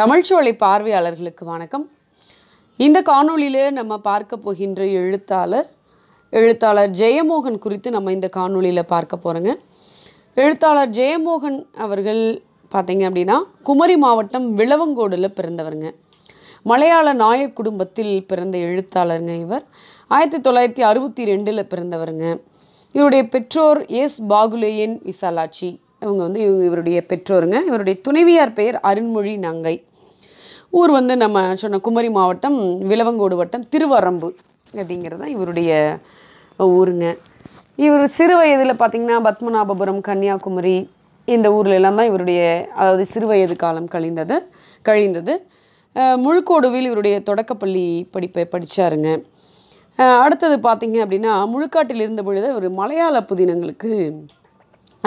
தமிழ்ச்சோலை பார்வையாளர்களுக்கு வணக்கம் இந்த காணொளியிலே நம்ம பார்க்க போகின்ற எழுத்தாளர் எழுத்தாளர் ஜெயமோகன் குறித்து நம்ம இந்த காணொளியில் பார்க்க போகிறோங்க எழுத்தாளர் ஜெயமோகன் அவர்கள் பார்த்தீங்க அப்படின்னா குமரி மாவட்டம் விளவங்கோடில் பிறந்தவருங்க மலையாள நாயர் குடும்பத்தில் பிறந்த எழுத்தாளருங்க இவர் ஆயிரத்தி தொள்ளாயிரத்தி அறுபத்தி ரெண்டில் பிறந்தவருங்க இவருடைய பெற்றோர் எஸ் பாகுலேயன் விசாலாட்சி இவங்க வந்து இவங்க இவருடைய பெற்றோருங்க இவருடைய துணைவியார் பெயர் அருண்மொழி நங்கை ஊர் வந்து நம்ம சொன்ன குமரி மாவட்டம் விலவங்கோடு வட்டம் திருவரம்பு அப்படிங்கிறது தான் இவருடைய ஊருங்க இவர் சிறு வயதில் பார்த்திங்கன்னா பத்மநாபபுரம் கன்னியாகுமரி இந்த ஊரில் எல்லாம் தான் இவருடைய அதாவது சிறு வயது காலம் கழிந்தது கழிந்தது முழுக்கோடுவில் இவருடைய தொடக்கப்பள்ளி படிப்பை படித்தாருங்க அடுத்தது பார்த்திங்க அப்படின்னா முழுக்காட்டில் இருந்த பொழுது இவர் மலையாள புதினங்களுக்கு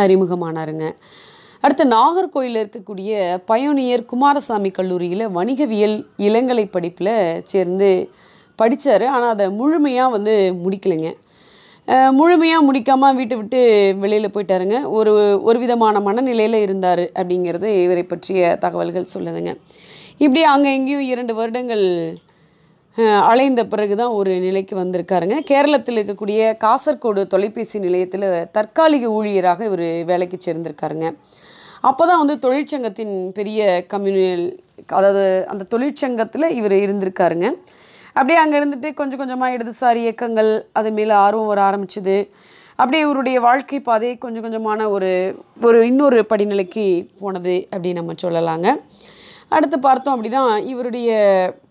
அறிமுகமானாருங்க அடுத்து நாகர்கோயிலில் இருக்கக்கூடிய பயோனியர் குமாரசாமி கல்லூரியில் வணிகவியல் இளங்கலை படிப்பில் சேர்ந்து படித்தார் ஆனால் அதை முழுமையாக வந்து முடிக்கலைங்க முழுமையாக முடிக்காமல் வீட்டை விட்டு வெளியில் போயிட்டாருங்க ஒரு ஒரு விதமான மனநிலையில் இருந்தார் அப்படிங்கிறது இவரை பற்றிய தகவல்கள் சொல்லுதுங்க இப்படி அங்கே எங்கேயும் இரண்டு வருடங்கள் அலைந்த பிறகு தான் ஒரு நிலைக்கு வந்திருக்காருங்க கேரளத்தில் இருக்கக்கூடிய காசர்கோடு தொலைபேசி நிலையத்தில் தற்காலிக ஊழியராக இவர் வேலைக்கு சேர்ந்திருக்காருங்க அப்போ தான் வந்து தொழிற்சங்கத்தின் பெரிய கம்யூனியல் அதாவது அந்த தொழிற்சங்கத்தில் இவர் இருந்திருக்காருங்க அப்படியே அங்கே இருந்துட்டு கொஞ்சம் கொஞ்சமாக இடதுசாரி இயக்கங்கள் அது மேலே ஆர்வம் வர ஆரம்பிச்சுது அப்படியே இவருடைய வாழ்க்கை பாதை கொஞ்சம் கொஞ்சமான ஒரு ஒரு இன்னொரு படிநிலைக்கு போனது அப்படின்னு நம்ம சொல்லலாங்க அடுத்து பார்த்தோம் அப்படின்னா இவருடைய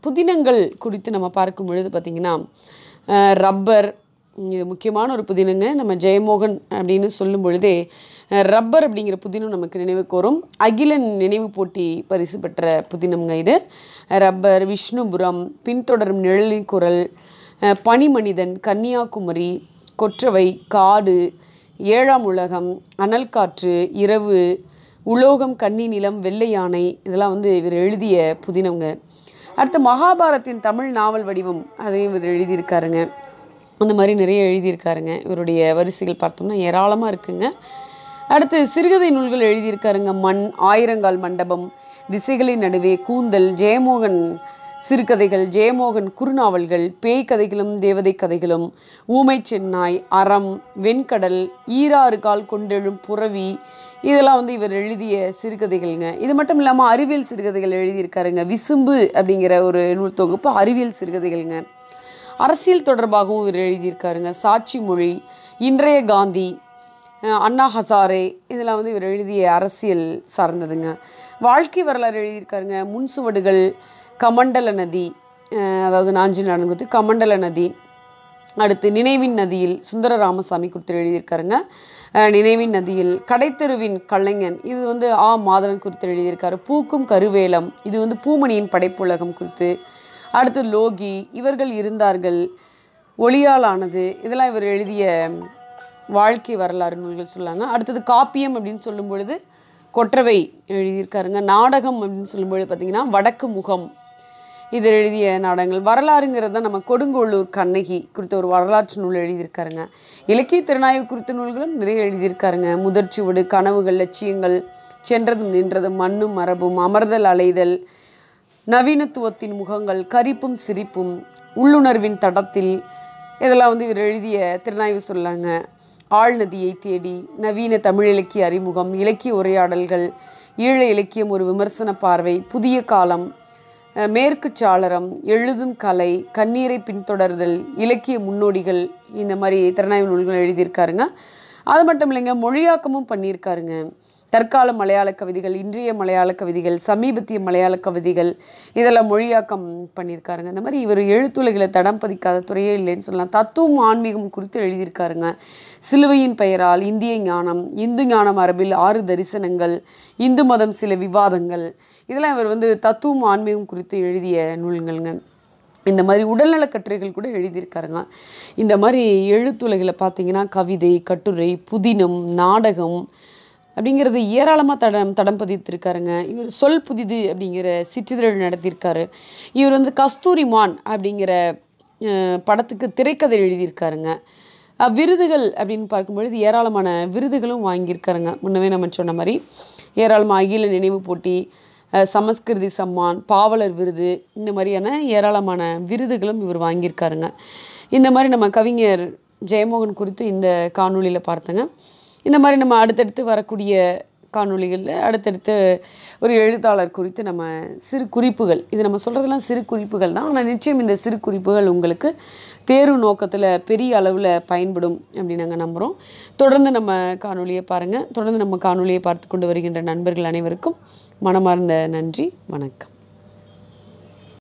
புதினங்கள் குறித்து நம்ம பார்க்கும் பொழுது பார்த்திங்கன்னா ரப்பர் இது முக்கியமான ஒரு புதினங்க நம்ம ஜெயமோகன் அப்படின்னு சொல்லும் பொழுதே ரப்பர் அப்படிங்கிற புதினம் நமக்கு நினைவுக்கு வரும் அகிலன் நினைவு போட்டி பரிசு பெற்ற புதினம்ங்க இது ரப்பர் விஷ்ணுபுரம் பின்தொடரும் நிழலின் குரல் பனிமனிதன் கன்னியாகுமரி கொற்றவை காடு ஏழாம் உலகம் அனல் காற்று இரவு உலோகம் கன்னி நிலம் வெள்ளை யானை இதெல்லாம் வந்து இவர் எழுதிய புதினவங்க அடுத்து மகாபாரத்தின் தமிழ் நாவல் வடிவம் அதையும் இவர் எழுதியிருக்காருங்க அந்த மாதிரி நிறைய எழுதியிருக்காருங்க இவருடைய வரிசைகள் பார்த்தோம்னா ஏராளமாக இருக்குங்க அடுத்து சிறுகதை நூல்கள் எழுதியிருக்காருங்க மண் ஆயிரங்கால் மண்டபம் திசைகளின் நடுவே கூந்தல் ஜெயமோகன் சிறுகதைகள் ஜெயமோகன் குறுநாவல்கள் பேய் கதைகளும் தேவதை கதைகளும் ஊமை சென்னாய் அறம் வெண்கடல் ஈராறு கால் கொண்டெழும் புறவி இதெல்லாம் வந்து இவர் எழுதிய சிறுகதைகள்ங்க இது மட்டும் இல்லாமல் அறிவியல் சிறுகதைகள் எழுதியிருக்காருங்க விசும்பு அப்படிங்கிற ஒரு நூல் தொகுப்பு அறிவியல் சிறுகதைகள்ங்க அரசியல் தொடர்பாகவும் இவர் எழுதியிருக்காருங்க சாட்சி மொழி இன்றைய காந்தி அண்ணா ஹசாரே இதெல்லாம் வந்து இவர் எழுதிய அரசியல் சார்ந்ததுங்க வாழ்க்கை வரலாறு எழுதியிருக்காருங்க முன்சுவடுகள் கமண்டல நதி அதாவது நாஞ்சில் நடந்து கமண்டல நதி அடுத்து நினைவின் நதியில் சுந்தர ராமசாமி குறித்து எழுதியிருக்காருங்க நினைவின் நதியில் கடைத்தெருவின் கலைஞன் இது வந்து ஆ மாதவன் குறித்து எழுதியிருக்காரு பூக்கும் கருவேலம் இது வந்து பூமணியின் படைப்புலகம் குறித்து அடுத்து லோகி இவர்கள் இருந்தார்கள் ஒளியாலானது இதெல்லாம் இவர் எழுதிய வாழ்க்கை வரலாறு நூல்கள் சொல்லாங்க அடுத்தது காப்பியம் அப்படின்னு சொல்லும் பொழுது கொற்றவை எழுதியிருக்காருங்க நாடகம் அப்படின்னு சொல்லும்பொழுது பார்த்திங்கன்னா வடக்கு முகம் இதில் எழுதிய நாடகங்கள் வரலாறுங்கிறது தான் நம்ம கொடுங்கோளூர் கண்ணகி குறித்த ஒரு வரலாற்று நூல் எழுதியிருக்காருங்க இலக்கிய திறனாய்வு குறித்த நூல்களும் நிறைய எழுதியிருக்காருங்க முதற்சுவடு கனவுகள் லட்சியங்கள் சென்றதும் நின்றதும் மண்ணும் மரபும் அமர்தல் அலைதல் நவீனத்துவத்தின் முகங்கள் கரிப்பும் சிரிப்பும் உள்ளுணர்வின் தடத்தில் இதெல்லாம் வந்து இவர் எழுதிய திறனாய்வு சொல்லாங்க ஆழ்நதியை தேடி நவீன தமிழ் இலக்கிய அறிமுகம் இலக்கிய உரையாடல்கள் ஈழ இலக்கியம் ஒரு விமர்சன பார்வை புதிய காலம் மேற்கு சாளரம் எழுதும் கலை கண்ணீரை பின்தொடர்தல் இலக்கிய முன்னோடிகள் இந்த மாதிரி திறனாய்வு நூல்கள் எழுதியிருக்காருங்க அது மட்டும் இல்லைங்க மொழியாக்கமும் பண்ணியிருக்காருங்க தற்கால மலையாள கவிதைகள் இன்றைய மலையாள கவிதைகள் சமீபத்திய மலையாள கவிதைகள் இதெல்லாம் மொழியாக்கம் பண்ணியிருக்காருங்க இந்த மாதிரி இவர் எழுத்துலகில் தடம் பதிக்காத துறையே இல்லைன்னு சொல்லலாம் தத்துவம் ஆன்மீகம் குறித்து எழுதியிருக்காருங்க சிலுவையின் பெயரால் இந்திய ஞானம் இந்து ஞானம் அரபில் ஆறு தரிசனங்கள் இந்து மதம் சில விவாதங்கள் இதெல்லாம் இவர் வந்து தத்துவம் ஆன்மீகம் குறித்து எழுதிய நூல்கள்ங்க இந்த மாதிரி உடல்நலக் கட்டுரைகள் கூட எழுதியிருக்காருங்க இந்த மாதிரி எழுத்துலகில் பார்த்தீங்கன்னா கவிதை கட்டுரை புதினம் நாடகம் அப்படிங்கிறது ஏராளமாக தடம் தடம் பதித்திருக்காருங்க இவர் சொல் புதிது அப்படிங்கிற சிற்றிதழ் நடத்தியிருக்காரு இவர் வந்து கஸ்தூரிமான் அப்படிங்கிற படத்துக்கு திரைக்கதை எழுதியிருக்காருங்க விருதுகள் அப்படின்னு பார்க்கும்பொழுது ஏராளமான விருதுகளும் வாங்கியிருக்காருங்க முன்னவே நம்ம சொன்ன மாதிரி ஏராளமாக அகில நினைவு போட்டி சமஸ்கிருதி சம்மான் பாவலர் விருது இந்த மாதிரியான ஏராளமான விருதுகளும் இவர் வாங்கியிருக்காருங்க இந்த மாதிரி நம்ம கவிஞர் ஜெயமோகன் குறித்து இந்த காணொலியில் பார்த்தேங்க இந்த மாதிரி நம்ம அடுத்தடுத்து வரக்கூடிய காணொலிகளில் அடுத்தடுத்து ஒரு எழுத்தாளர் குறித்து நம்ம சிறு குறிப்புகள் இது நம்ம சொல்கிறதெல்லாம் சிறு குறிப்புகள் தான் ஆனால் நிச்சயம் இந்த சிறு குறிப்புகள் உங்களுக்கு தேர்வு நோக்கத்தில் பெரிய அளவில் பயன்படும் அப்படின்னு நாங்கள் நம்புகிறோம் தொடர்ந்து நம்ம காணொலியை பாருங்கள் தொடர்ந்து நம்ம காணொலியை பார்த்து கொண்டு வருகின்ற நண்பர்கள் அனைவருக்கும் மனமார்ந்த நன்றி வணக்கம்